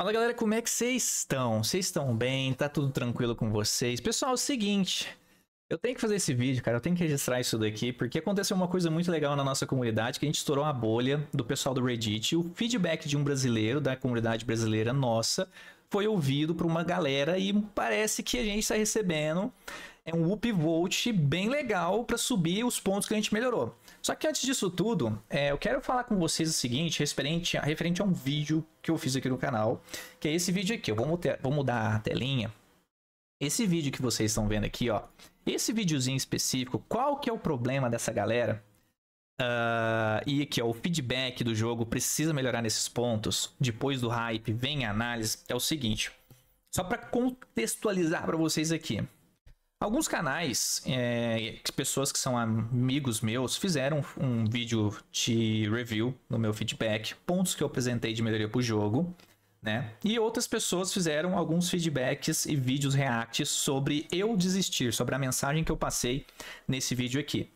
Fala galera, como é que vocês estão? Vocês estão bem? Tá tudo tranquilo com vocês? Pessoal, é o seguinte, eu tenho que fazer esse vídeo, cara, eu tenho que registrar isso daqui, porque aconteceu uma coisa muito legal na nossa comunidade, que a gente estourou a bolha do pessoal do Reddit, o feedback de um brasileiro, da comunidade brasileira nossa, foi ouvido por uma galera e parece que a gente está recebendo é um upvote bem legal para subir os pontos que a gente melhorou. Só que antes disso tudo, é, eu quero falar com vocês o seguinte, referente a, referente a um vídeo que eu fiz aqui no canal, que é esse vídeo aqui. Eu vou, vou mudar a telinha. Esse vídeo que vocês estão vendo aqui, ó. Esse videozinho específico, qual que é o problema dessa galera? Uh, e aqui, ó, o feedback do jogo precisa melhorar nesses pontos. Depois do hype, vem a análise. É o seguinte, só para contextualizar para vocês aqui. Alguns canais, é, pessoas que são amigos meus, fizeram um vídeo de review no meu feedback, pontos que eu apresentei de melhoria para o jogo, né? E outras pessoas fizeram alguns feedbacks e vídeos reacts sobre eu desistir, sobre a mensagem que eu passei nesse vídeo aqui.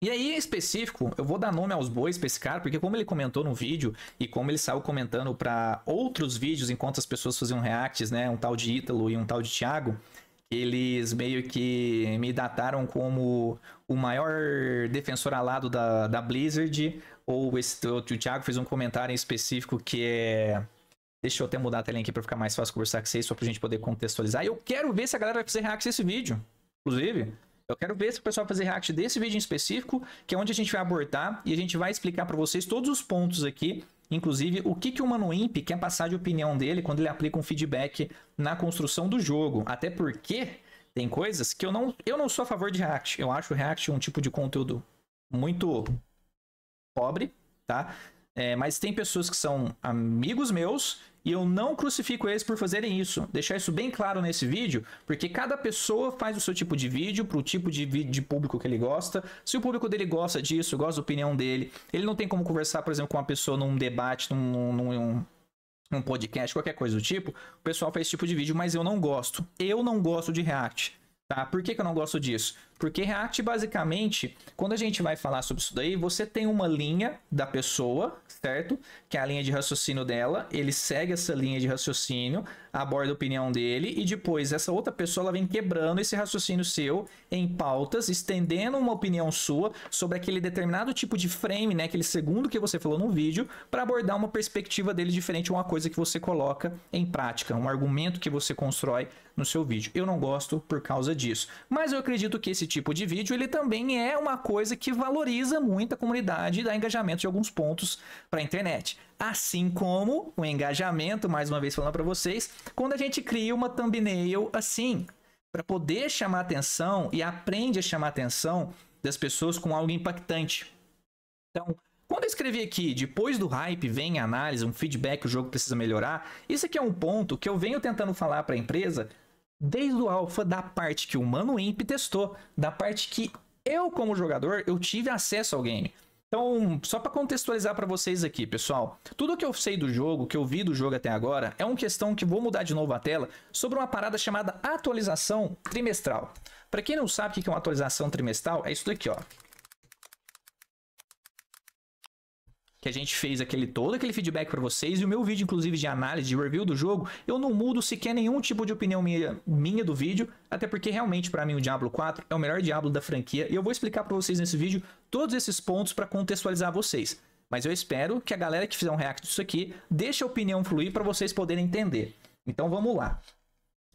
E aí, em específico, eu vou dar nome aos bois pra esse cara, porque como ele comentou no vídeo e como ele saiu comentando para outros vídeos enquanto as pessoas faziam reacts, né? Um tal de Ítalo e um tal de Thiago, eles meio que me dataram como o maior defensor alado da, da Blizzard. Ou esse, o, Thiago fez um comentário em específico que é. Deixa eu até mudar a telinha aqui para ficar mais fácil conversar com vocês, só pra gente poder contextualizar. Eu quero ver se a galera vai fazer react a esse vídeo. Inclusive, eu quero ver se o pessoal vai fazer react desse vídeo em específico, que é onde a gente vai abordar e a gente vai explicar para vocês todos os pontos aqui inclusive o que, que o Imp quer passar de opinião dele quando ele aplica um feedback na construção do jogo. Até porque tem coisas que eu não, eu não sou a favor de React. Eu acho o React um tipo de conteúdo muito pobre, tá? É, mas tem pessoas que são amigos meus e eu não crucifico eles por fazerem isso. Deixar isso bem claro nesse vídeo, porque cada pessoa faz o seu tipo de vídeo, pro tipo de, de público que ele gosta. Se o público dele gosta disso, gosta da opinião dele, ele não tem como conversar, por exemplo, com uma pessoa num debate, num, num, num podcast, qualquer coisa do tipo, o pessoal faz esse tipo de vídeo, mas eu não gosto. Eu não gosto de React, tá? Por que, que eu não gosto disso? Porque React, basicamente, quando a gente vai falar sobre isso daí, você tem uma linha da pessoa, certo? Que é a linha de raciocínio dela, ele segue essa linha de raciocínio, aborda a opinião dele, e depois essa outra pessoa ela vem quebrando esse raciocínio seu em pautas, estendendo uma opinião sua sobre aquele determinado tipo de frame, né? Aquele segundo que você falou no vídeo, para abordar uma perspectiva dele diferente uma coisa que você coloca em prática, um argumento que você constrói no seu vídeo. Eu não gosto por causa disso. Mas eu acredito que esse tipo de vídeo, ele também é uma coisa que valoriza muito a comunidade e dá engajamento de alguns pontos para a internet. Assim como o engajamento, mais uma vez falando para vocês, quando a gente cria uma thumbnail assim, para poder chamar atenção e aprende a chamar atenção das pessoas com algo impactante. Então, quando eu escrevi aqui, depois do hype vem a análise, um feedback, o jogo precisa melhorar. Isso aqui é um ponto que eu venho tentando falar para a empresa desde o alfa da parte que o Mano Imp testou, da parte que eu como jogador eu tive acesso ao game. Então, só para contextualizar para vocês aqui, pessoal, tudo que eu sei do jogo, que eu vi do jogo até agora, é uma questão que vou mudar de novo a tela sobre uma parada chamada atualização trimestral. Para quem não sabe o que é uma atualização trimestral, é isso daqui, ó. que a gente fez aquele todo aquele feedback para vocês e o meu vídeo inclusive de análise de review do jogo, eu não mudo sequer nenhum tipo de opinião minha, minha do vídeo, até porque realmente para mim o Diablo 4 é o melhor Diablo da franquia e eu vou explicar para vocês nesse vídeo todos esses pontos para contextualizar vocês. Mas eu espero que a galera que fizer um react disso aqui deixe a opinião fluir para vocês poderem entender. Então vamos lá.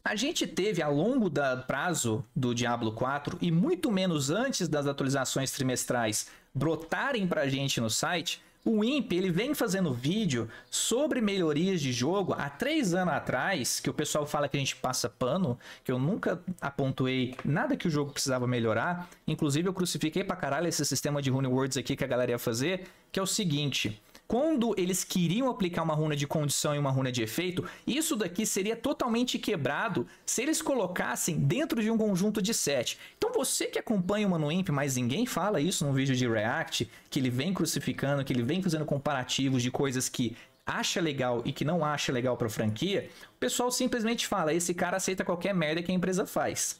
A gente teve ao longo do prazo do Diablo 4 e muito menos antes das atualizações trimestrais brotarem para a gente no site, o Imp ele vem fazendo vídeo sobre melhorias de jogo há três anos atrás, que o pessoal fala que a gente passa pano, que eu nunca apontei nada que o jogo precisava melhorar. Inclusive eu crucifiquei pra caralho esse sistema de Rune Words aqui que a galera ia fazer, que é o seguinte quando eles queriam aplicar uma runa de condição e uma runa de efeito, isso daqui seria totalmente quebrado se eles colocassem dentro de um conjunto de sete. Então você que acompanha o Imp mas ninguém fala isso no vídeo de React, que ele vem crucificando, que ele vem fazendo comparativos de coisas que acha legal e que não acha legal para a franquia, o pessoal simplesmente fala, esse cara aceita qualquer merda que a empresa faz.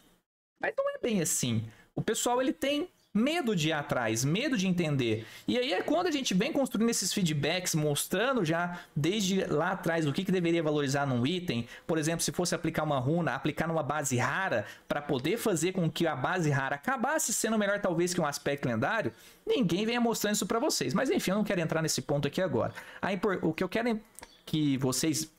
Mas não é bem assim. O pessoal ele tem medo de ir atrás, medo de entender. E aí é quando a gente vem construindo esses feedbacks, mostrando já desde lá atrás o que, que deveria valorizar num item. Por exemplo, se fosse aplicar uma runa, aplicar numa base rara para poder fazer com que a base rara acabasse sendo melhor talvez que um aspecto lendário. Ninguém venha mostrando isso para vocês. Mas enfim, eu não quero entrar nesse ponto aqui agora. Aí, o que eu quero que vocês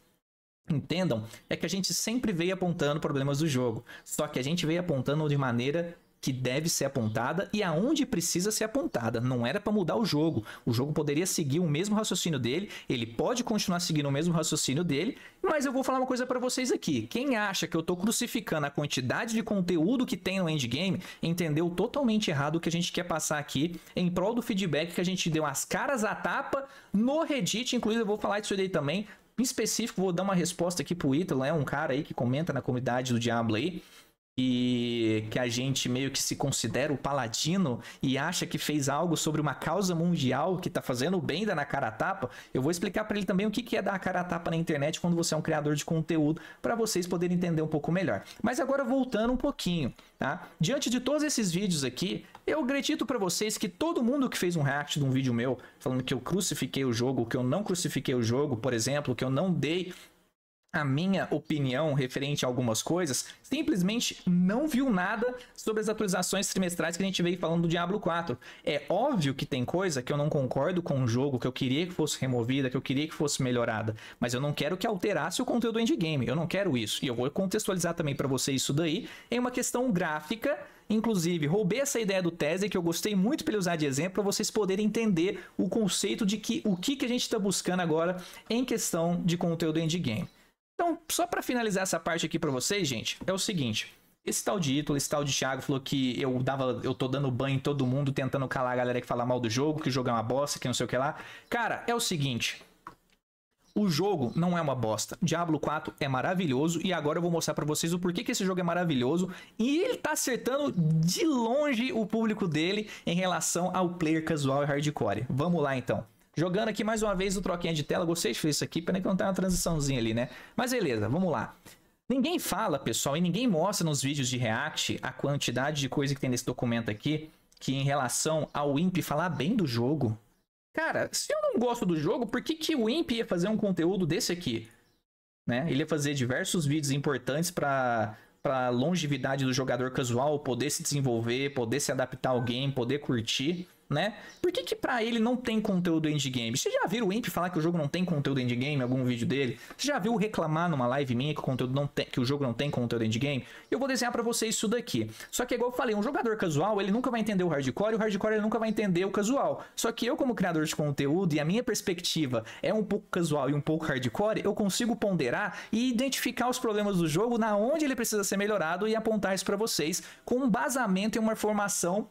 entendam é que a gente sempre veio apontando problemas do jogo, só que a gente veio apontando de maneira que deve ser apontada e aonde precisa ser apontada. Não era para mudar o jogo. O jogo poderia seguir o mesmo raciocínio dele, ele pode continuar seguindo o mesmo raciocínio dele, mas eu vou falar uma coisa para vocês aqui. Quem acha que eu tô crucificando a quantidade de conteúdo que tem no endgame, entendeu totalmente errado o que a gente quer passar aqui em prol do feedback que a gente deu as caras à tapa no Reddit, inclusive eu vou falar disso aí também. Em específico, vou dar uma resposta aqui pro Ítalo, é um cara aí que comenta na comunidade do Diablo aí que, que a gente meio que se considera o paladino e acha que fez algo sobre uma causa mundial que tá fazendo bem da na cara a tapa, eu vou explicar para ele também o que, é dar a cara tapa na internet quando você é um criador de conteúdo, para vocês poderem entender um pouco melhor. Mas agora voltando um pouquinho, tá? Diante de todos esses vídeos aqui, eu acredito para vocês que todo mundo que fez um react de um vídeo meu, falando que eu crucifiquei o jogo, que eu não crucifiquei o jogo, por exemplo, que eu não dei a minha opinião referente a algumas coisas, simplesmente não viu nada sobre as atualizações trimestrais que a gente veio falando do Diablo 4. É óbvio que tem coisa que eu não concordo com o jogo, que eu queria que fosse removida, que eu queria que fosse melhorada, mas eu não quero que alterasse o conteúdo do endgame, eu não quero isso. E eu vou contextualizar também para vocês isso daí em uma questão gráfica Inclusive, roubei essa ideia do Tese, que eu gostei muito para ele usar de exemplo, para vocês poderem entender o conceito de que o que, que a gente está buscando agora em questão de conteúdo endgame. Então, só para finalizar essa parte aqui para vocês, gente, é o seguinte. Esse tal de Ítalo, esse tal de Thiago falou que eu dava, eu tô dando banho em todo mundo, tentando calar a galera que fala mal do jogo, que o jogo é uma bosta, que não sei o que lá. Cara, é o seguinte. O jogo não é uma bosta. Diablo 4 é maravilhoso e agora eu vou mostrar para vocês o porquê que esse jogo é maravilhoso e ele tá acertando de longe o público dele em relação ao player casual e hardcore. Vamos lá então. Jogando aqui mais uma vez o troquinha de tela. Gostei de fazer isso aqui, pena que não tem tá uma transiçãozinha ali, né? Mas beleza, vamos lá. Ninguém fala, pessoal, e ninguém mostra nos vídeos de React a quantidade de coisa que tem nesse documento aqui, que em relação ao Imp falar bem do jogo. Cara, se eu não gosto do jogo, por que, que o Imp ia fazer um conteúdo desse aqui? Né? Ele ia fazer diversos vídeos importantes para para longevidade do jogador casual, poder se desenvolver, poder se adaptar ao game, poder curtir né? Por que que pra ele não tem conteúdo endgame? Você já viu o Imp falar que o jogo não tem conteúdo endgame em algum vídeo dele? Você já viu reclamar numa live minha que o, conteúdo não tem, que o jogo não tem conteúdo endgame? Eu vou desenhar para vocês isso daqui. Só que é igual eu falei, um jogador casual, ele nunca vai entender o hardcore, e o hardcore ele nunca vai entender o casual. Só que eu como criador de conteúdo e a minha perspectiva é um pouco casual e um pouco hardcore, eu consigo ponderar e identificar os problemas do jogo, na onde ele precisa ser melhorado e apontar isso para vocês com um basamento e uma formação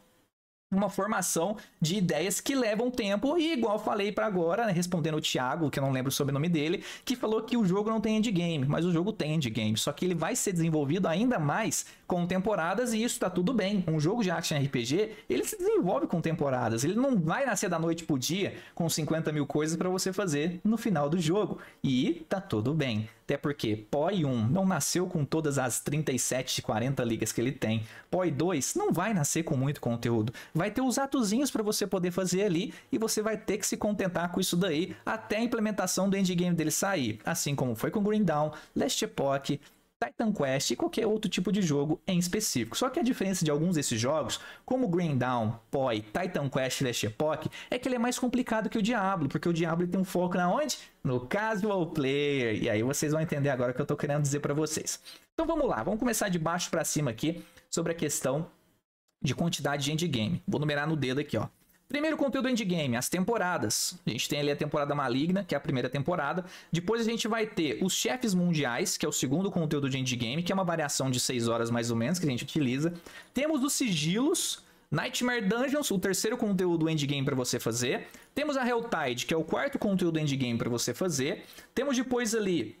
uma formação de ideias que levam tempo e igual falei para agora, né, respondendo o Thiago, que eu não lembro o sobrenome dele, que falou que o jogo não tem endgame, mas o jogo tem endgame, só que ele vai ser desenvolvido ainda mais com temporadas e isso tá tudo bem. Um jogo de action RPG, ele se desenvolve com temporadas. Ele não vai nascer da noite pro dia com 50 mil coisas para você fazer no final do jogo. E tá tudo bem. Até porque POI 1 não nasceu com todas as 37, 40 ligas que ele tem. POI 2 não vai nascer com muito conteúdo. Vai ter os atozinhos para você poder fazer ali e você vai ter que se contentar com isso daí até a implementação do endgame dele sair. Assim como foi com Green Down, Last Epoch, Titan Quest e qualquer outro tipo de jogo em específico. Só que a diferença de alguns desses jogos, como Green Down, Poi, Titan Quest e Last Epoch, é que ele é mais complicado que o Diablo, porque o Diablo tem um foco na onde? No casual player. E aí vocês vão entender agora o que eu estou querendo dizer para vocês. Então vamos lá, vamos começar de baixo para cima aqui sobre a questão de quantidade de endgame. Vou numerar no dedo aqui, ó. Primeiro conteúdo endgame, as temporadas. A gente tem ali a temporada maligna, que é a primeira temporada. Depois a gente vai ter os chefes mundiais, que é o segundo conteúdo de endgame, que é uma variação de 6 horas mais ou menos que a gente utiliza. Temos os sigilos, Nightmare Dungeons, o terceiro conteúdo endgame para você fazer. Temos a Helltide, que é o quarto conteúdo endgame para você fazer. Temos depois ali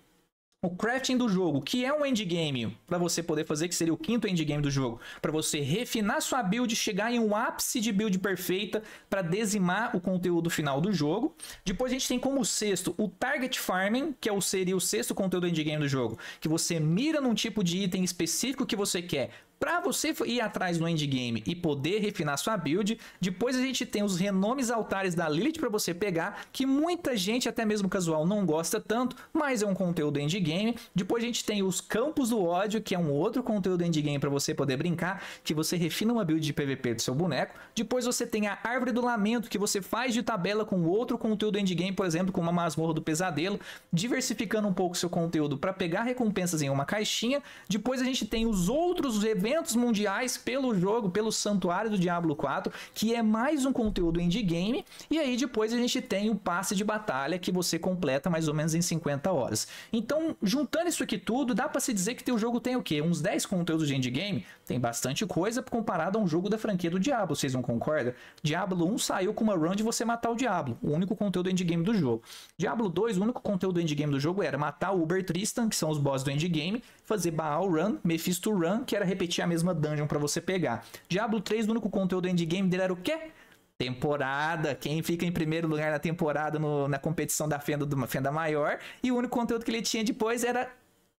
o crafting do jogo, que é um endgame para você poder fazer, que seria o quinto endgame do jogo, para você refinar sua build, chegar em um ápice de build perfeita para dizimar o conteúdo final do jogo. Depois a gente tem como sexto o target farming, que é o seria o sexto conteúdo endgame do jogo, que você mira num tipo de item específico que você quer para você ir atrás do endgame e poder refinar sua build, depois a gente tem os renomes altares da Lilith para você pegar, que muita gente, até mesmo casual, não gosta tanto, mas é um conteúdo endgame. Depois a gente tem os campos do ódio, que é um outro conteúdo endgame para você poder brincar, que você refina uma build de PVP do seu boneco. Depois você tem a árvore do lamento, que você faz de tabela com outro conteúdo endgame, por exemplo, com uma masmorra do pesadelo, diversificando um pouco seu conteúdo para pegar recompensas em uma caixinha. Depois a gente tem os outros eventos eventos mundiais pelo jogo, pelo Santuário do Diablo 4, que é mais um conteúdo endgame. E aí depois a gente tem o passe de batalha que você completa mais ou menos em 50 horas. Então, juntando isso aqui tudo, dá para se dizer que teu jogo tem o quê? Uns 10 conteúdos de endgame? Tem bastante coisa comparado a um jogo da franquia do Diablo, vocês não concordam? Diablo 1 saiu com uma run de você matar o Diablo, o único conteúdo endgame do jogo. Diablo 2, o único conteúdo endgame do jogo era matar o Uber Tristan, que são os bosses do endgame, fazer Baal Run, Mephisto Run, que era repetir a mesma dungeon para você pegar. Diablo 3, o único conteúdo endgame dele era o quê? temporada, quem fica em primeiro lugar na temporada no, na competição da fenda, do, fenda maior, e o único conteúdo que ele tinha depois era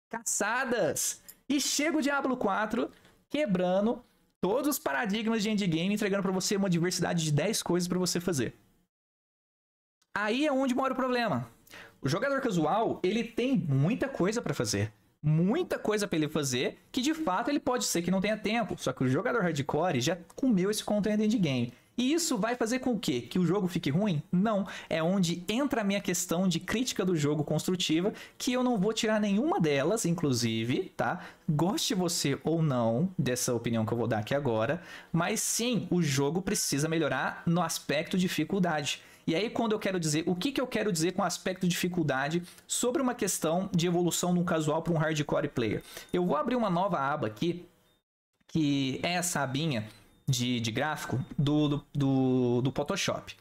caçadas. E chega o Diablo 4 quebrando todos os paradigmas de endgame, entregando para você uma diversidade de 10 coisas para você fazer. Aí é onde mora o problema. O jogador casual, ele tem muita coisa para fazer muita coisa para ele fazer, que de fato ele pode ser que não tenha tempo. Só que o jogador hardcore já comeu esse content endgame. E isso vai fazer com que que o jogo fique ruim? Não, é onde entra a minha questão de crítica do jogo construtiva, que eu não vou tirar nenhuma delas, inclusive, tá? Goste você ou não dessa opinião que eu vou dar aqui agora, mas sim, o jogo precisa melhorar no aspecto dificuldade. E aí, quando eu quero dizer o que, que eu quero dizer com aspecto de dificuldade sobre uma questão de evolução de um casual para um hardcore player, eu vou abrir uma nova aba aqui, que é essa abinha de, de gráfico do, do, do, do Photoshop.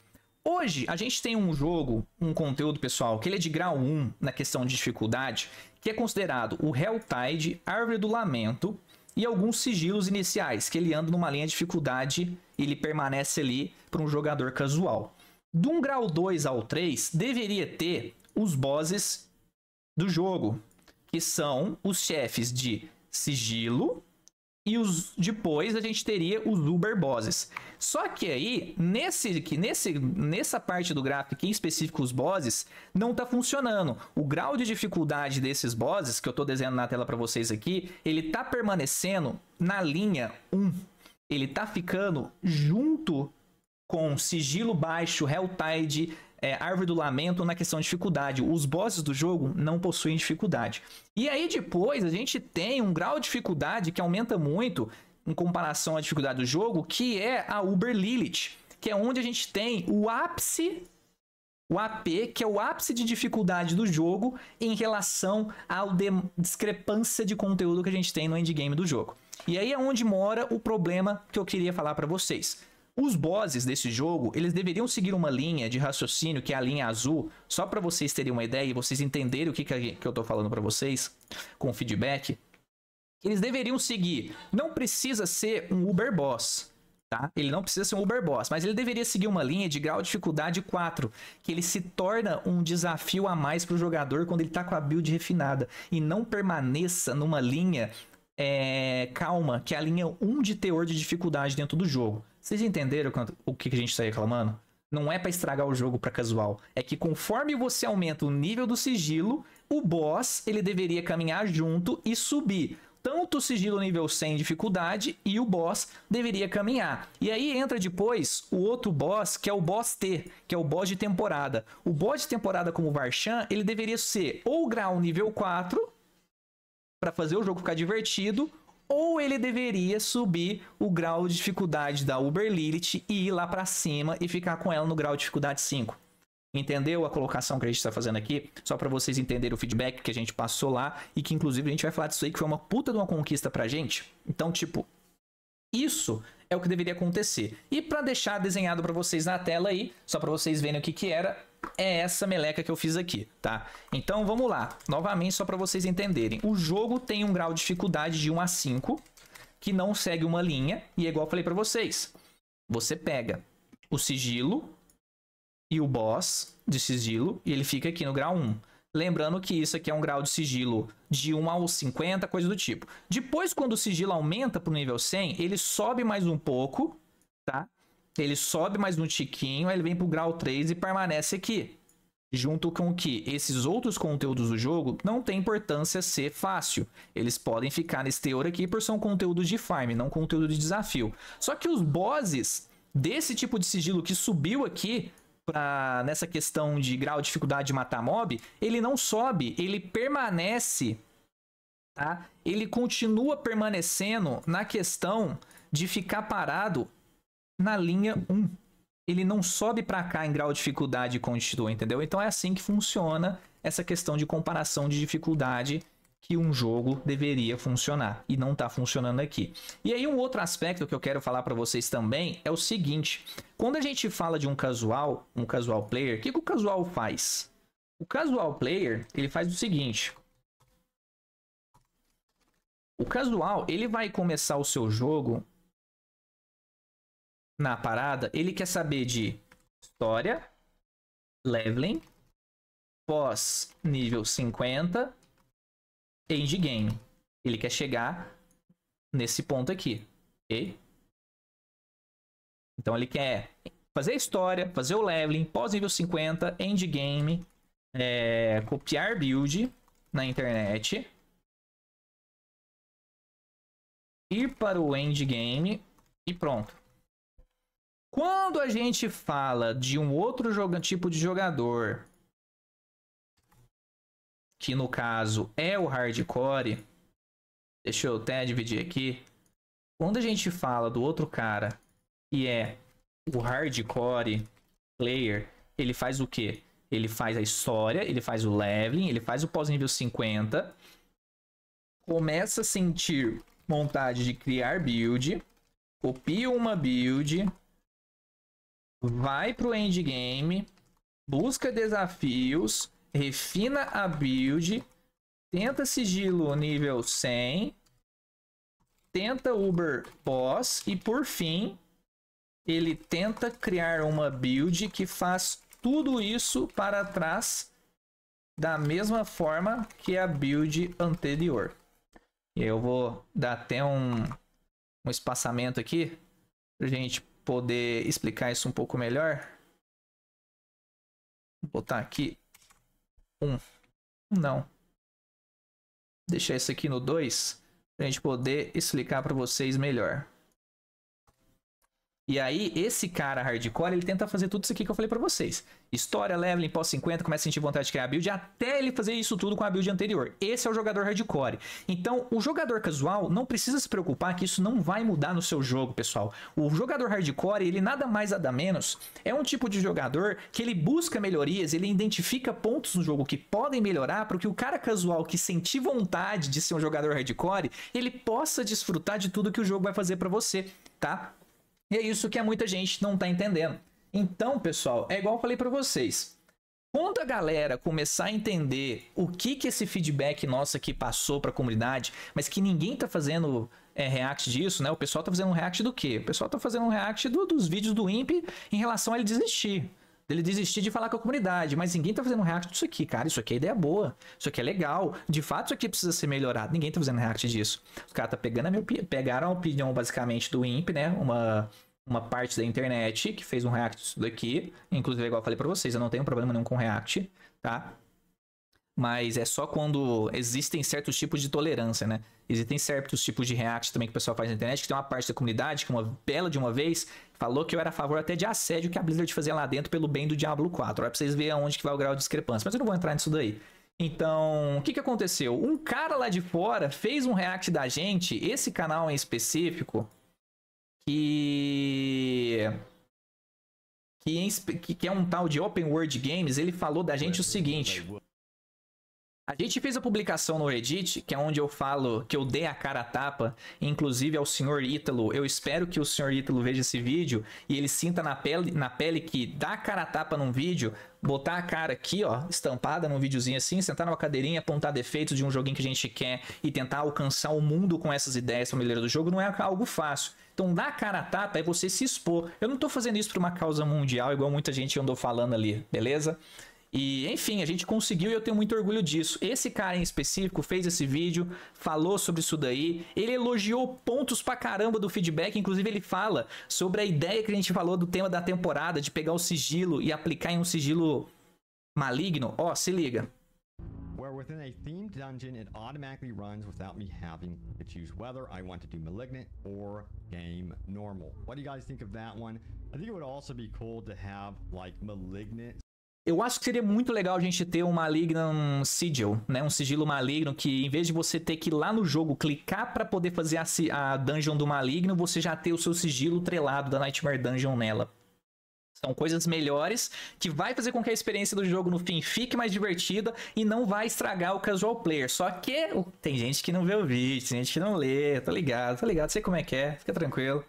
Hoje a gente tem um jogo, um conteúdo pessoal, que ele é de grau 1 na questão de dificuldade, que é considerado o Helltide, Árvore do Lamento e alguns sigilos iniciais, que ele anda numa linha de dificuldade e ele permanece ali para um jogador casual. Do grau 2 ao 3 deveria ter os bosses do jogo, que são os chefes de sigilo e os depois a gente teria os uber bosses. Só que aí nesse que nesse nessa parte do gráfico em específico os bosses não está funcionando. O grau de dificuldade desses bosses que eu estou desenhando na tela para vocês aqui, ele está permanecendo na linha 1. Ele está ficando junto com sigilo baixo, Helltide, é, Árvore do Lamento na questão de dificuldade. Os bosses do jogo não possuem dificuldade. E aí depois a gente tem um grau de dificuldade que aumenta muito em comparação à dificuldade do jogo, que é a Uber Lilith, que é onde a gente tem o ápice o AP, que é o ápice de dificuldade do jogo em relação à discrepância de conteúdo que a gente tem no endgame do jogo. E aí é onde mora o problema que eu queria falar para vocês. Os bosses desse jogo, eles deveriam seguir uma linha de raciocínio, que é a linha azul, só para vocês terem uma ideia e vocês entenderem o que, que eu tô falando para vocês, com feedback. Eles deveriam seguir, não precisa ser um Uber Boss, tá? Ele não precisa ser um Uber Boss, mas ele deveria seguir uma linha de grau de dificuldade 4, que ele se torna um desafio a mais pro jogador quando ele tá com a build refinada, e não permaneça numa linha é, calma, que é a linha 1 de teor de dificuldade dentro do jogo. Vocês entenderam o que a gente está reclamando? Não é para estragar o jogo para casual. É que conforme você aumenta o nível do sigilo, o boss ele deveria caminhar junto e subir tanto o sigilo nível 100 dificuldade e o boss deveria caminhar. E aí entra depois o outro boss, que é o boss T, que é o boss de temporada. O boss de temporada como Varshan, ele deveria ser ou grau nível 4 para fazer o jogo ficar divertido, ou ele deveria subir o grau de dificuldade da Uber Lilith e ir lá para cima e ficar com ela no grau de dificuldade 5. Entendeu a colocação que a gente está fazendo aqui? Só para vocês entenderem o feedback que a gente passou lá e que inclusive a gente vai falar disso aí que foi uma puta de uma conquista pra gente. Então, tipo, isso é o que deveria acontecer. E para deixar desenhado para vocês na tela aí, só para vocês verem o que que era, é essa meleca que eu fiz aqui, tá? Então vamos lá, novamente só para vocês entenderem. O jogo tem um grau de dificuldade de 1 a 5, que não segue uma linha, e é igual eu falei para vocês, você pega o sigilo e o boss de sigilo, e ele fica aqui no grau 1. Lembrando que isso aqui é um grau de sigilo de 1 aos 50, coisa do tipo. Depois, quando o sigilo aumenta para o nível 100, ele sobe mais um pouco, tá? Ele sobe mais um tiquinho, aí ele vem pro grau 3 e permanece aqui. Junto com que esses outros conteúdos do jogo não tem importância ser fácil. Eles podem ficar nesse teor aqui por são conteúdos de farm, não conteúdo de desafio. Só que os bosses desse tipo de sigilo que subiu aqui pra, nessa questão de grau de dificuldade de matar mob, ele não sobe, ele permanece Tá? Ele continua permanecendo na questão de ficar parado na linha 1. Ele não sobe para cá em grau de dificuldade constitui, entendeu? Então é assim que funciona essa questão de comparação de dificuldade que um jogo deveria funcionar e não está funcionando aqui. E aí um outro aspecto que eu quero falar para vocês também é o seguinte: quando a gente fala de um casual, um casual player, o que, que o casual faz? O casual player ele faz o seguinte: o casual ele vai começar o seu jogo na parada, ele quer saber de história, leveling, pós nível 50, endgame. Ele quer chegar nesse ponto aqui, ok? Então ele quer fazer a história, fazer o leveling, pós nível 50, endgame, é, copiar build na internet, ir para o endgame e pronto. Quando a gente fala de um outro tipo de jogador, que no caso é o hardcore, deixa eu até dividir aqui. Quando a gente fala do outro cara que é o hardcore player, ele faz o quê? Ele faz a história, ele faz o leveling, ele faz o pós-nível 50, começa a sentir vontade de criar build, copia uma build, vai pro endgame, busca desafios, refina a build, tenta sigilo nível 100, tenta Uber Boss e por fim ele tenta criar uma build que faz tudo isso para trás da mesma forma que a build anterior. Eu vou dar até um, um espaçamento aqui a gente poder explicar isso um pouco melhor, vou botar aqui um. Não. Deixar isso aqui no 2 para a gente poder explicar para vocês melhor. E aí, esse cara hardcore, ele tenta fazer tudo isso aqui que eu falei para vocês. História, leveling, pós 50, começa a sentir vontade de criar a build, até ele fazer isso tudo com a build anterior. Esse é o jogador hardcore. Então, o jogador casual não precisa se preocupar que isso não vai mudar no seu jogo, pessoal. O jogador hardcore, ele nada mais nada menos, é um tipo de jogador que ele busca melhorias, ele identifica pontos no jogo que podem melhorar para que o cara casual que sentir vontade de ser um jogador hardcore, ele possa desfrutar de tudo que o jogo vai fazer para você, tá? E é isso que muita gente não está entendendo. Então, pessoal, é igual eu falei para vocês. Quando a galera começar a entender o que, que esse feedback nosso aqui passou para a comunidade, mas que ninguém está fazendo é, react disso, né? O pessoal está fazendo um react do quê? O pessoal está fazendo um react do, dos vídeos do Imp em relação a ele desistir. Ele desistir de falar com a comunidade, mas ninguém tá fazendo react disso aqui, cara. Isso aqui é ideia boa, isso aqui é legal. De fato, isso aqui precisa ser melhorado. Ninguém tá fazendo react disso. Os caras tá pegando a minha opinião, pegaram a opinião basicamente do IMP, né? Uma uma parte da internet que fez um react disso daqui. Inclusive, é igual eu falei para vocês, eu não tenho problema nenhum com react, tá? mas é só quando existem certos tipos de tolerância, né? Existem certos tipos de react também que o pessoal faz na internet, que tem uma parte da comunidade que uma bela de uma vez falou que eu era a favor até de assédio que a Blizzard fazia lá dentro pelo bem do Diablo 4. Olha pra vocês verem aonde que vai o grau de discrepância, mas eu não vou entrar nisso daí. Então, o que, que aconteceu? Um cara lá de fora fez um react da gente, esse canal em específico, que... Que, que é um tal de Open World Games, ele falou da gente o seguinte... A gente fez a publicação no Reddit, que é onde eu falo que eu dei a cara a tapa, inclusive ao senhor Ítalo. Eu espero que o senhor Ítalo veja esse vídeo e ele sinta na pele, na pele que dar a cara a tapa num vídeo, botar a cara aqui, ó, estampada num videozinho assim, sentar numa cadeirinha, apontar defeitos de um joguinho que a gente quer e tentar alcançar o mundo com essas ideias melhoria do jogo não é algo fácil. Então, dar a cara a tapa é você se expor. Eu não tô fazendo isso por uma causa mundial, igual muita gente andou falando ali, beleza? E enfim, a gente conseguiu e eu tenho muito orgulho disso. Esse cara em específico fez esse vídeo, falou sobre isso daí, ele elogiou pontos pra caramba do feedback, inclusive ele fala sobre a ideia que a gente falou do tema da temporada, de pegar o sigilo e aplicar em um sigilo maligno. Ó, oh, se liga. Where within a themed dungeon, it automatically runs without me having to choose whether I want to do Malignant or Game Normal. What do you guys think of that one? I think it would also be cool to have like Malignant eu acho que seria muito legal a gente ter um Malignant Sigil, né? Um sigilo maligno que, em vez de você ter que ir lá no jogo clicar para poder fazer a, a dungeon do maligno, você já ter o seu sigilo trelado da Nightmare Dungeon nela. São coisas melhores que vai fazer com que a experiência do jogo no fim fique mais divertida e não vai estragar o casual player. Só que tem gente que não vê o vídeo, tem gente que não lê, tá ligado, tá ligado, sei como é que é, fica tranquilo.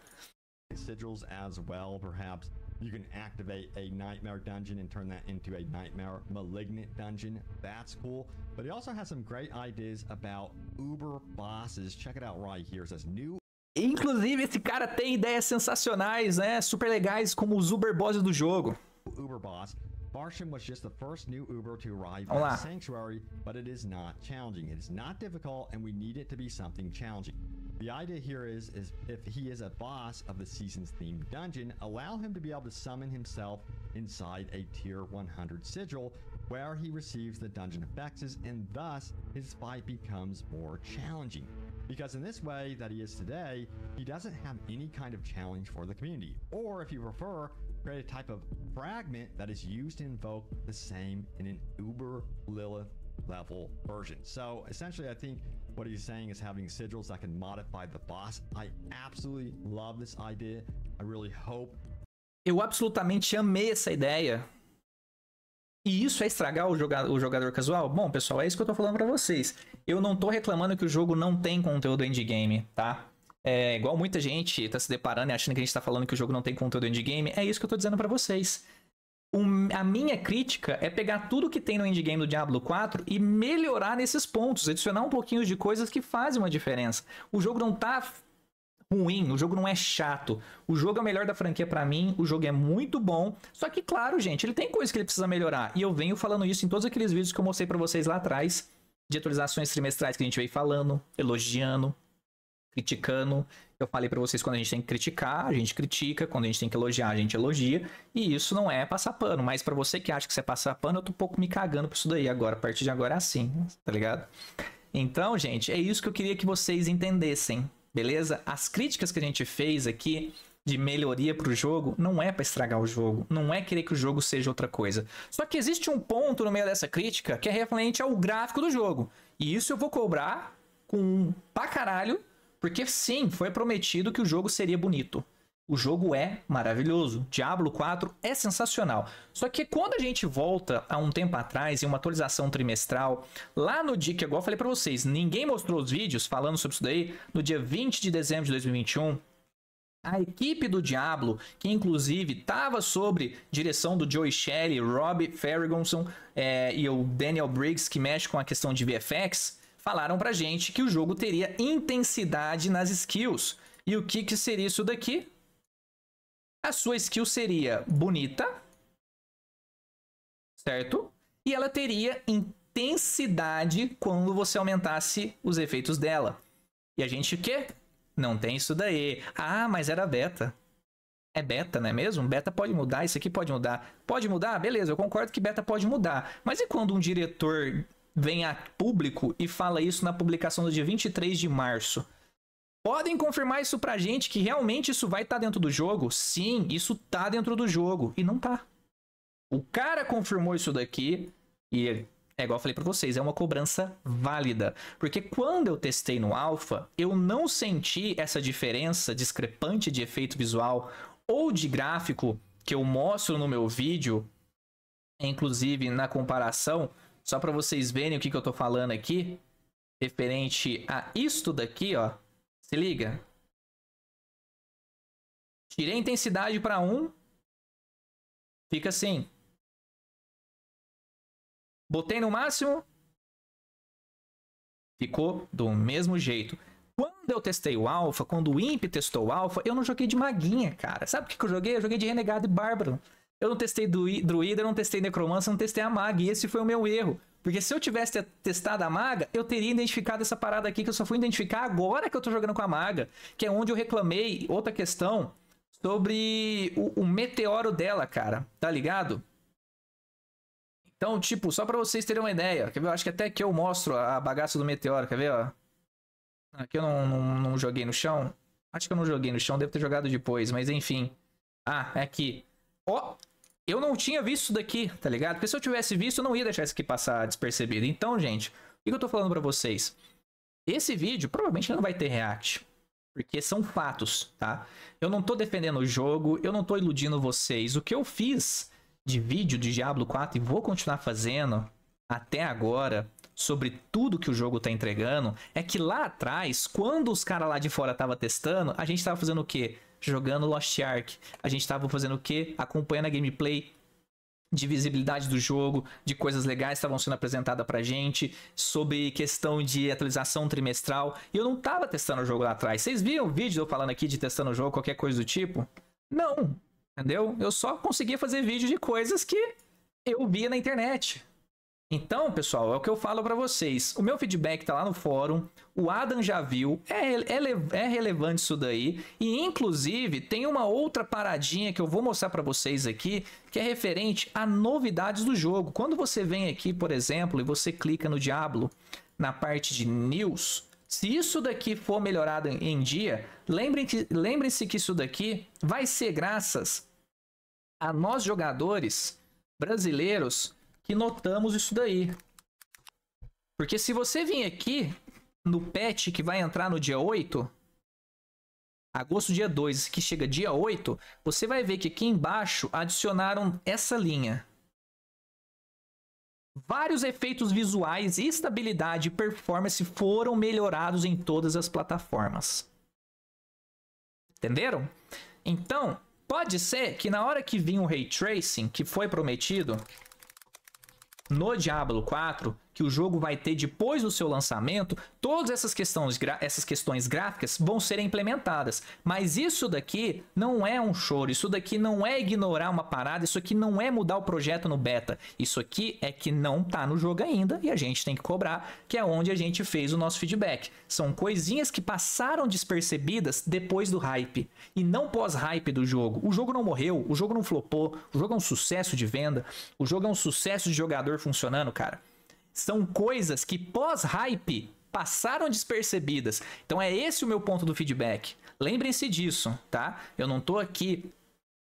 Sigils as well, perhaps. You can activate a nightmare dungeon and turn that into a nightmare malignant dungeon. That's cool. But he also has some great ideas about Uber bosses. Check it out right here. It says new Inclusive, esse cara tem ideias sensacionais, né? Super legais, como os Uber Bosses do jogo. Uber Boss. Barsham was just the first new Uber to arrive Olá. at Sanctuary, but it is not challenging. It is not difficult, and we need it to be something challenging. The idea here is, is if he is a boss of the season's themed dungeon, allow him to be able to summon himself inside a tier 100 sigil where he receives the dungeon effects and thus his fight becomes more challenging. Because in this way that he is today, he doesn't have any kind of challenge for the community. Or if you prefer, create a type of fragment that is used to invoke the same in an Uber Lilith level version. So essentially, I think What he's saying is having sigils that can modify the boss. I absolutely love this idea. I really hope. Eu absolutamente amei essa ideia. E isso é estragar o jogador, o jogador casual? Bom, pessoal, é isso que eu tô falando para vocês. Eu não tô reclamando que o jogo não tem conteúdo endgame, tá? É, igual muita gente tá se deparando e achando que a gente tá falando que o jogo não tem conteúdo endgame, é isso que eu tô dizendo para vocês um, a minha crítica é pegar tudo que tem no indie game do Diablo 4 e melhorar nesses pontos, adicionar um pouquinho de coisas que fazem uma diferença. O jogo não tá ruim, o jogo não é chato. O jogo é o melhor da franquia para mim, o jogo é muito bom. Só que claro, gente, ele tem coisas que ele precisa melhorar. E eu venho falando isso em todos aqueles vídeos que eu mostrei para vocês lá atrás, de atualizações trimestrais que a gente veio falando, elogiando, criticando. Eu falei para vocês quando a gente tem que criticar, a gente critica, quando a gente tem que elogiar, a gente elogia, e isso não é passar pano, mas para você que acha que você é passar pano, eu tô um pouco me cagando por isso daí agora, a partir de agora é assim, tá ligado? Então, gente, é isso que eu queria que vocês entendessem, beleza? As críticas que a gente fez aqui de melhoria para o jogo não é para estragar o jogo, não é querer que o jogo seja outra coisa. Só que existe um ponto no meio dessa crítica que é referente ao gráfico do jogo. E isso eu vou cobrar com pra caralho porque sim, foi prometido que o jogo seria bonito. O jogo é maravilhoso. Diablo 4 é sensacional. Só que quando a gente volta a um tempo atrás, em uma atualização trimestral, lá no dia que, igual eu falei para vocês, ninguém mostrou os vídeos falando sobre isso daí, no dia 20 de dezembro de 2021, a equipe do Diablo, que inclusive estava sobre direção do Joey Shelley, Rob Ferguson é, e o Daniel Briggs, que mexe com a questão de VFX, falaram pra gente que o jogo teria intensidade nas skills. E o que, que seria isso daqui? A sua skill seria bonita, certo? E ela teria intensidade quando você aumentasse os efeitos dela. E a gente o quê? Não tem isso daí. Ah, mas era beta. É beta, não é mesmo? Beta pode mudar, isso aqui pode mudar. Pode mudar? Beleza, eu concordo que beta pode mudar. Mas e quando um diretor vem a público e fala isso na publicação do dia 23 de março. Podem confirmar isso pra gente que realmente isso vai estar tá dentro do jogo? Sim, isso tá dentro do jogo. E não tá. O cara confirmou isso daqui e é, é igual eu falei pra vocês, é uma cobrança válida. Porque quando eu testei no Alpha, eu não senti essa diferença discrepante de efeito visual ou de gráfico que eu mostro no meu vídeo, inclusive na comparação só para vocês verem o que, que eu tô falando aqui, referente a isto daqui, ó. Se liga. Tirei a intensidade para 1, fica assim. Botei no máximo, ficou do mesmo jeito. Quando eu testei o Alpha, quando o Imp testou o Alpha, eu não joguei de maguinha, cara. Sabe o que eu joguei? Eu joguei de Renegado e Bárbaro. Eu não testei druida, eu não testei necromancer, eu não testei a maga. E esse foi o meu erro. Porque se eu tivesse testado a maga, eu teria identificado essa parada aqui que eu só fui identificar agora que eu tô jogando com a maga. Que é onde eu reclamei outra questão sobre o, o meteoro dela, cara. Tá ligado? Então, tipo, só pra vocês terem uma ideia. Quer ver? Eu acho que até que eu mostro a bagaça do meteoro. Quer ver, ó? Aqui eu não, não, não joguei no chão. Acho que eu não joguei no chão. Devo ter jogado depois, mas enfim. Ah, é aqui. Ó, oh, eu não tinha visto isso daqui, tá ligado? Porque se eu tivesse visto, eu não ia deixar isso aqui passar despercebido. Então, gente, o que eu tô falando pra vocês? Esse vídeo provavelmente não vai ter react. Porque são fatos, tá? Eu não tô defendendo o jogo, eu não tô iludindo vocês. O que eu fiz de vídeo de Diablo 4 e vou continuar fazendo até agora sobre tudo que o jogo tá entregando é que lá atrás, quando os caras lá de fora tava testando, a gente tava fazendo o quê? jogando Lost Ark. A gente estava fazendo o quê? Acompanhando a gameplay, de visibilidade do jogo, de coisas legais que estavam sendo apresentadas pra gente, sobre questão de atualização trimestral. E eu não tava testando o jogo lá atrás. Vocês viram o vídeo eu falando aqui de testando o jogo, qualquer coisa do tipo? Não, entendeu? Eu só conseguia fazer vídeo de coisas que eu via na internet. Então, pessoal, é o que eu falo para vocês. O meu feedback tá lá no fórum, o Adam já viu, é, é, é, relevante isso daí. E, inclusive, tem uma outra paradinha que eu vou mostrar para vocês aqui, que é referente a novidades do jogo. Quando você vem aqui, por exemplo, e você clica no Diablo, na parte de News, se isso daqui for melhorado em dia, lembrem-se lembrem que isso daqui vai ser graças a nós jogadores brasileiros que notamos isso daí. Porque se você vir aqui no patch que vai entrar no dia 8, agosto dia 2, que chega dia 8, você vai ver que aqui embaixo adicionaram essa linha. Vários efeitos visuais, estabilidade e performance foram melhorados em todas as plataformas. Entenderam? Então, pode ser que na hora que vir o ray tracing, que foi prometido, no Diablo 4, que o jogo vai ter depois do seu lançamento, todas essas questões, essas questões gráficas vão ser implementadas. Mas isso daqui não é um choro, isso daqui não é ignorar uma parada, isso aqui não é mudar o projeto no beta. Isso aqui é que não tá no jogo ainda e a gente tem que cobrar, que é onde a gente fez o nosso feedback. São coisinhas que passaram despercebidas depois do hype e não pós-hype do jogo. O jogo não morreu, o jogo não flopou, o jogo é um sucesso de venda, o jogo é um sucesso de jogador funcionando, cara são coisas que pós-hype passaram despercebidas. Então é esse o meu ponto do feedback. Lembrem-se disso, tá? Eu não tô aqui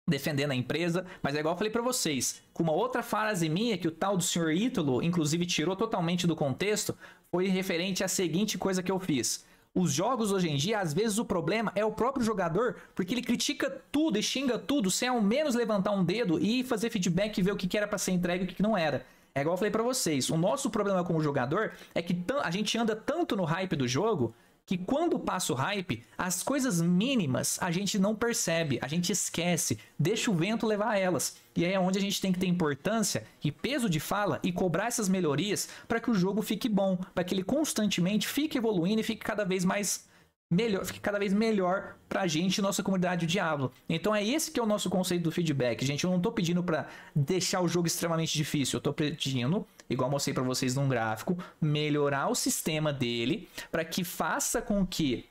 defendendo a empresa, mas é igual eu falei para vocês, com uma outra frase minha que o tal do senhor Ítalo inclusive tirou totalmente do contexto, foi referente à seguinte coisa que eu fiz. Os jogos hoje em dia, às vezes o problema é o próprio jogador, porque ele critica tudo e xinga tudo, sem ao menos levantar um dedo e fazer feedback e ver o que era para ser entregue e o que não era. É igual eu falei para vocês, o nosso problema como jogador é que a gente anda tanto no hype do jogo que quando passa o hype, as coisas mínimas a gente não percebe, a gente esquece, deixa o vento levar elas. E aí é onde a gente tem que ter importância e peso de fala e cobrar essas melhorias para que o jogo fique bom, para que ele constantemente fique evoluindo e fique cada vez mais melhor, fique cada vez melhor pra gente e nossa comunidade o Diablo. Então é esse que é o nosso conceito do feedback, gente. Eu não tô pedindo para deixar o jogo extremamente difícil, eu tô pedindo, igual mostrei para vocês num gráfico, melhorar o sistema dele para que faça com que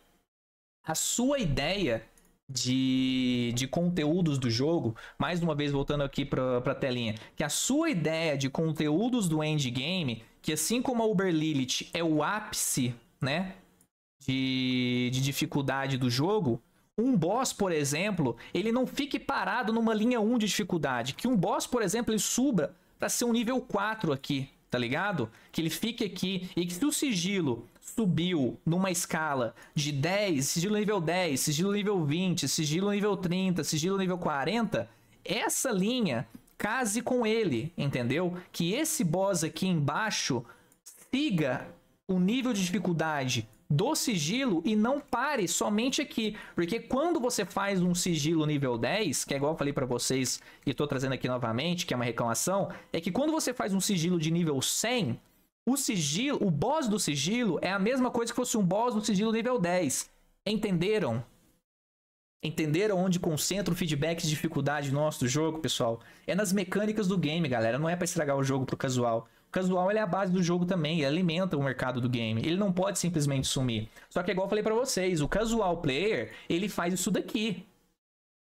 a sua ideia de, de conteúdos do jogo, mais uma vez voltando aqui para a telinha, que a sua ideia de conteúdos do endgame, que assim como a Uber Lilith é o ápice, né, de, de dificuldade do jogo, um boss, por exemplo, ele não fique parado numa linha 1 de dificuldade. Que um boss, por exemplo, ele suba para ser um nível 4 aqui, tá ligado? Que ele fique aqui e que se o sigilo subiu numa escala de 10, sigilo nível 10, sigilo nível 20, sigilo nível 30, sigilo nível 40, essa linha case com ele, entendeu? Que esse boss aqui embaixo siga o nível de dificuldade do sigilo e não pare somente aqui. Porque quando você faz um sigilo nível 10, que é igual eu falei para vocês e estou trazendo aqui novamente, que é uma reclamação, é que quando você faz um sigilo de nível 100, o sigilo, o boss do sigilo é a mesma coisa que fosse um boss do sigilo nível 10. Entenderam? Entenderam onde concentra o feedback de dificuldade nosso do jogo, pessoal? É nas mecânicas do game, galera. Não é para estragar o jogo pro casual casual é a base do jogo também, ele alimenta o mercado do game. Ele não pode simplesmente sumir. Só que é igual eu falei para vocês, o casual player, ele faz isso daqui.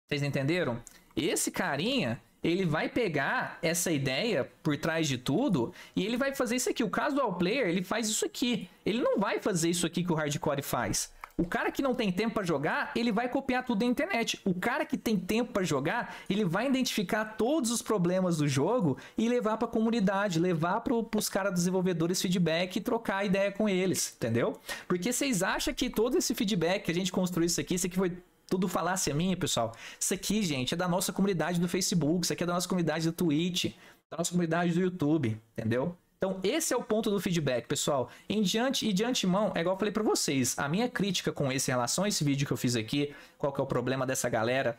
Vocês entenderam? Esse carinha, ele vai pegar essa ideia por trás de tudo e ele vai fazer isso aqui. O casual player, ele faz isso aqui. Ele não vai fazer isso aqui que o hardcore faz. O cara que não tem tempo para jogar, ele vai copiar tudo da internet. O cara que tem tempo para jogar, ele vai identificar todos os problemas do jogo e levar para a comunidade, levar para os caras desenvolvedores feedback e trocar ideia com eles, entendeu? Porque vocês acham que todo esse feedback que a gente construiu isso aqui, isso aqui foi tudo falácia minha, pessoal. Isso aqui, gente, é da nossa comunidade do Facebook, isso aqui é da nossa comunidade do Twitch, da nossa comunidade do YouTube, entendeu? Então, esse é o ponto do feedback, pessoal. Em diante e de antemão, é igual eu falei para vocês, a minha crítica com esse em relação a esse vídeo que eu fiz aqui, qual que é o problema dessa galera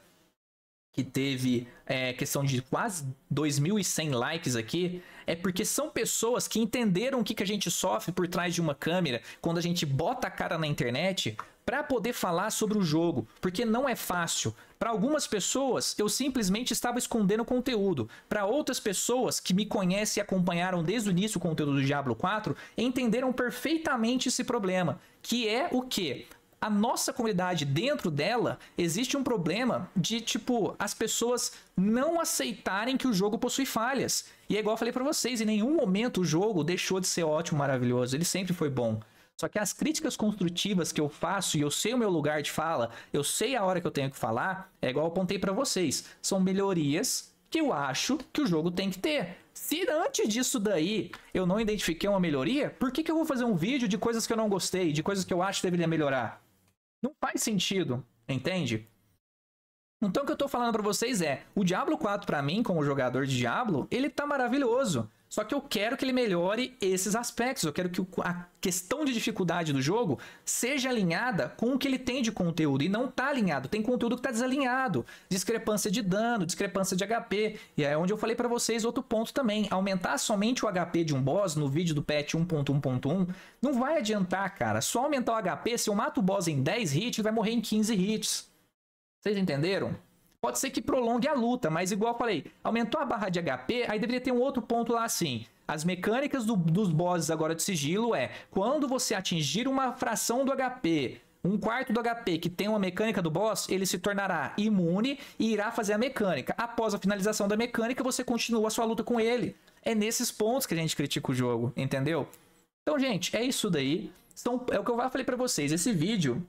que teve é, questão de quase 2.100 likes aqui, é porque são pessoas que entenderam o que, que a gente sofre por trás de uma câmera quando a gente bota a cara na internet para poder falar sobre o jogo, porque não é fácil. Para algumas pessoas, eu simplesmente estava escondendo conteúdo. Para outras pessoas que me conhecem e acompanharam desde o início o conteúdo do Diablo 4, entenderam perfeitamente esse problema, que é o que a nossa comunidade dentro dela existe um problema de tipo as pessoas não aceitarem que o jogo possui falhas. E é igual eu falei para vocês, em nenhum momento o jogo deixou de ser ótimo, maravilhoso, ele sempre foi bom. Só que as críticas construtivas que eu faço e eu sei o meu lugar de fala, eu sei a hora que eu tenho que falar, é igual eu apontei para vocês. São melhorias que eu acho que o jogo tem que ter. Se antes disso daí eu não identifiquei uma melhoria, por que, que eu vou fazer um vídeo de coisas que eu não gostei, de coisas que eu acho que deveria melhorar? Não faz sentido, entende? Então o que eu tô falando para vocês é, o Diablo 4 para mim, como jogador de Diablo, ele tá maravilhoso. Só que eu quero que ele melhore esses aspectos. Eu quero que a questão de dificuldade do jogo seja alinhada com o que ele tem de conteúdo. E não tá alinhado. Tem conteúdo que tá desalinhado. Discrepância de dano, discrepância de HP. E é onde eu falei para vocês outro ponto também. Aumentar somente o HP de um boss no vídeo do patch 1.1.1 não vai adiantar, cara. Só aumentar o HP, se eu mato o boss em 10 hits, ele vai morrer em 15 hits. Vocês entenderam? Pode ser que prolongue a luta, mas igual eu falei, aumentou a barra de HP, aí deveria ter um outro ponto lá assim. As mecânicas do, dos bosses agora de sigilo é, quando você atingir uma fração do HP um quarto do HP que tem uma mecânica do boss, ele se tornará imune e irá fazer a mecânica. Após a finalização da mecânica, você continua a sua luta com ele. É nesses pontos que a gente critica o jogo, entendeu? Então, gente, é isso daí. Então, é o que eu falei para vocês. Esse vídeo,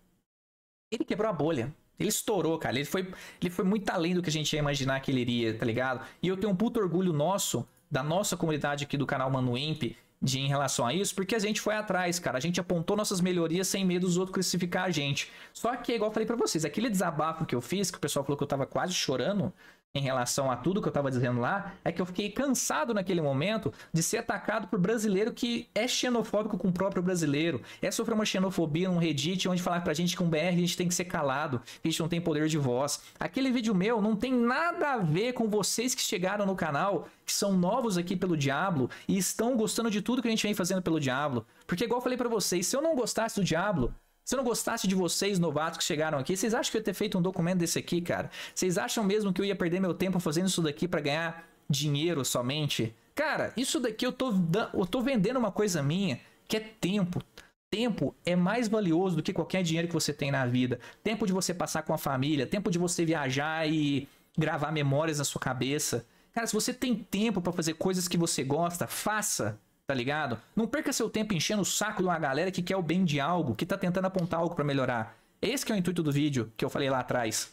ele quebrou a bolha. Ele estourou, cara. Ele foi, ele foi muito além do que a gente ia imaginar que ele iria, tá ligado? E eu tenho um puto orgulho nosso, da nossa comunidade aqui do canal Imp de em relação a isso, porque a gente foi atrás, cara. A gente apontou nossas melhorias sem medo dos outros crucificar a gente. Só que, igual eu falei para vocês, aquele desabafo que eu fiz, que o pessoal falou que eu tava quase chorando, em relação a tudo que eu estava dizendo lá, é que eu fiquei cansado naquele momento de ser atacado por brasileiro que é xenofóbico com o próprio brasileiro, é sofrer uma xenofobia num Reddit onde falar pra gente que um BR a gente tem que ser calado, que a gente não tem poder de voz. Aquele vídeo meu não tem nada a ver com vocês que chegaram no canal, que são novos aqui pelo Diablo e estão gostando de tudo que a gente vem fazendo pelo Diablo. Porque igual eu falei para vocês, se eu não gostasse do Diablo, se eu não gostasse de vocês, novatos que chegaram aqui, vocês acham que eu ia ter feito um documento desse aqui, cara? Vocês acham mesmo que eu ia perder meu tempo fazendo isso daqui para ganhar dinheiro somente? Cara, isso daqui eu tô, eu tô vendendo uma coisa minha, que é tempo. Tempo é mais valioso do que qualquer dinheiro que você tem na vida. Tempo de você passar com a família, tempo de você viajar e gravar memórias na sua cabeça. Cara, se você tem tempo para fazer coisas que você gosta, faça tá ligado? Não perca seu tempo enchendo o saco de uma galera que quer o bem de algo, que tá tentando apontar algo para melhorar. Esse é o intuito do vídeo que eu falei lá atrás.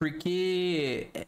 Porque é,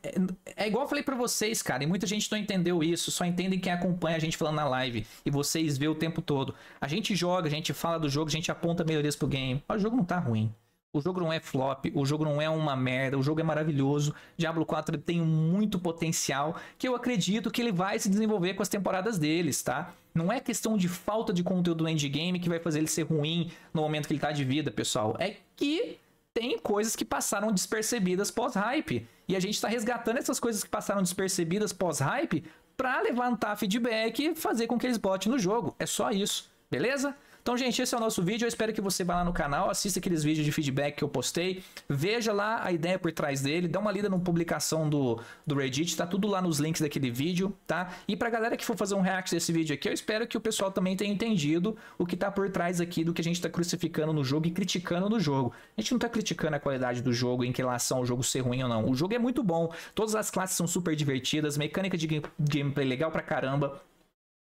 é, é igual eu falei para vocês, cara, e muita gente não entendeu isso, só entendem quem acompanha a gente falando na live e vocês vê o tempo todo. A gente joga, a gente fala do jogo, a gente aponta melhorias pro game. O jogo não tá ruim. O jogo não é flop, o jogo não é uma merda, o jogo é maravilhoso. Diablo 4 tem muito potencial que eu acredito que ele vai se desenvolver com as temporadas deles, tá? Não é questão de falta de conteúdo no endgame que vai fazer ele ser ruim no momento que ele tá de vida, pessoal. É que tem coisas que passaram despercebidas pós-hype. E a gente tá resgatando essas coisas que passaram despercebidas pós-hype para levantar feedback e fazer com que eles botem no jogo. É só isso, beleza? Então, gente, esse é o nosso vídeo. Eu espero que você vá lá no canal, assista aqueles vídeos de feedback que eu postei, veja lá a ideia por trás dele, dá uma lida na publicação do, do Reddit, tá tudo lá nos links daquele vídeo, tá? E pra galera que for fazer um react desse vídeo aqui, eu espero que o pessoal também tenha entendido o que tá por trás aqui do que a gente tá crucificando no jogo e criticando no jogo. A gente não tá criticando a qualidade do jogo em relação ao jogo ser ruim ou não. O jogo é muito bom, todas as classes são super divertidas, mecânica de gameplay legal pra caramba.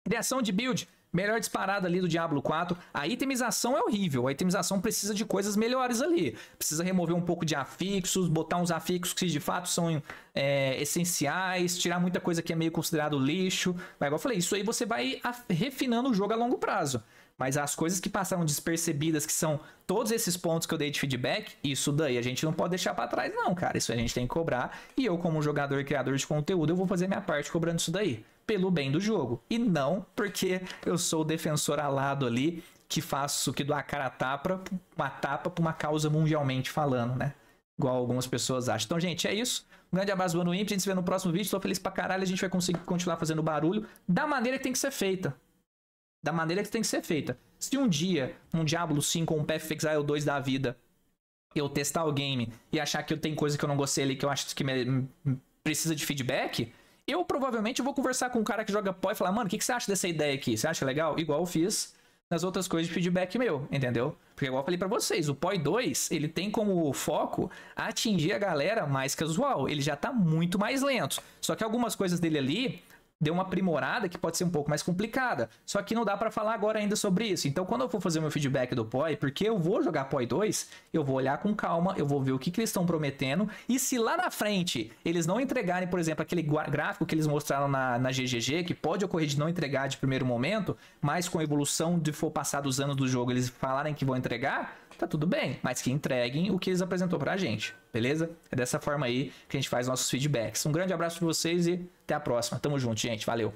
Criação de build, Melhor disparada ali do Diablo 4. A itemização é horrível. A itemização precisa de coisas melhores ali. Precisa remover um pouco de afixos, botar uns afixos que de fato são é, essenciais, tirar muita coisa que é meio considerado lixo. Mas igual eu falei, isso aí você vai refinando o jogo a longo prazo. Mas as coisas que passaram despercebidas, que são todos esses pontos que eu dei de feedback, isso daí a gente não pode deixar para trás, não, cara. Isso a gente tem que cobrar. E eu, como jogador e criador de conteúdo, eu vou fazer minha parte cobrando isso daí pelo bem do jogo. E não porque eu sou o defensor alado ali que faço, que dou a cara a tapa, uma tapa para uma causa mundialmente falando, né? Igual algumas pessoas acham. Então, gente, é isso. Um grande abraço, mano Imp. A gente se vê no próximo vídeo. Estou feliz pra caralho. A gente vai conseguir continuar fazendo barulho da maneira que tem que ser feita. Da maneira que tem que ser feita. Se um dia um Diablo 5 ou um Path Exile 2 da vida eu testar o game e achar que eu tenho coisa que eu não gostei ali, que eu acho que me... precisa de feedback, eu provavelmente vou conversar com um cara que joga pó e falar, mano, o que, que você acha dessa ideia aqui? Você acha legal? Igual eu fiz nas outras coisas de feedback meu, entendeu? Porque igual eu falei para vocês, o POI 2, ele tem como foco atingir a galera mais casual. Ele já tá muito mais lento. Só que algumas coisas dele ali deu uma aprimorada que pode ser um pouco mais complicada. Só que não dá para falar agora ainda sobre isso. Então, quando eu for fazer meu feedback do POI, porque eu vou jogar POI 2, eu vou olhar com calma, eu vou ver o que, que eles estão prometendo. E se lá na frente eles não entregarem, por exemplo, aquele gráfico que eles mostraram na, na GGG, que pode ocorrer de não entregar de primeiro momento, mas com a evolução de for passados anos do jogo eles falarem que vão entregar, tá tudo bem, mas que entreguem o que eles apresentou pra gente, beleza? É dessa forma aí que a gente faz nossos feedbacks. Um grande abraço de vocês e até a próxima. Tamo junto, gente. Valeu.